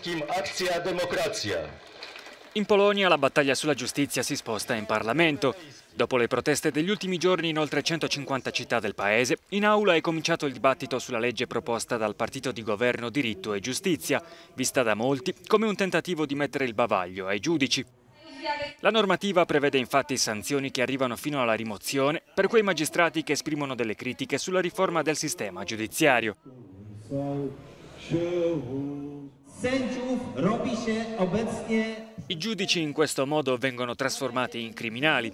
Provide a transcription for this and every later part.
Kim Akcja Demokracja. In Polonia la battaglia sulla giustizia si sposta in Parlamento. Dopo le proteste degli ultimi giorni in oltre 150 città del paese, in aula è cominciato il dibattito sulla legge proposta dal partito di governo Diritto e Giustizia, vista da molti come un tentativo di mettere il bavaglio ai giudici. La normativa prevede infatti sanzioni che arrivano fino alla rimozione per quei magistrati che esprimono delle critiche sulla riforma del sistema giudiziario. Sędziów robi się obecnie... I giudici in questo modo vengono trasformati in criminali,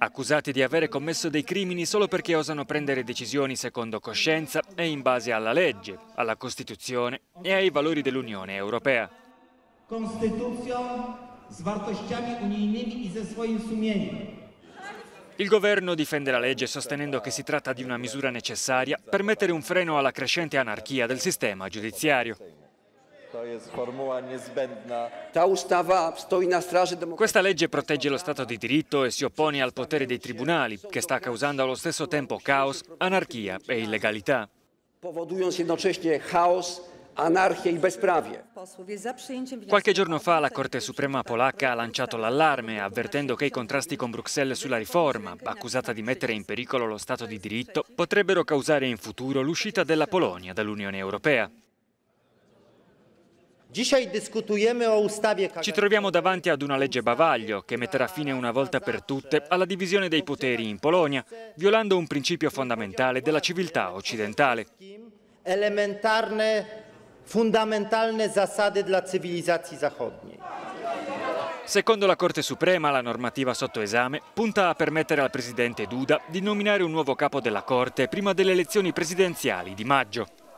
accusati di avere commesso dei crimini solo perché osano prendere decisioni secondo coscienza e in base alla legge, alla Costituzione e ai valori dell'Unione Europea. Il governo difende la legge sostenendo che si tratta di una misura necessaria per mettere un freno alla crescente anarchia del sistema giudiziario. To jest formuła niezbędna. Questa legge protegge lo Stato di diritto e si oppone al potere dei tribunali, che sta causando allo stesso tempo caos, anarchia e illegalità. powodując jednocześnie chaos, anarchię i bezprawie. Qualche giorno fa la Corte Suprema polacca ha lanciato l'allarme avvertendo che i contrasti con Bruxelles sulla riforma, accusata di mettere in pericolo lo Stato di diritto, potrebbero causare in futuro l'uscita della Polonia dall'Unione Europea. Ci troviamo davanti ad una legge bavaglio che metterà fine una volta per tutte alla divisione dei poteri in Polonia, violando un principio fondamentale della civiltà occidentale. Elementarne, fundamentalne zasady dla cywilizacji zachodniej. Secondo la Corte Suprema, la normativa sotto esame punta a permettere al presidente Duda di nominare un nuovo capo della Corte prima delle elezioni presidenziali di maggio.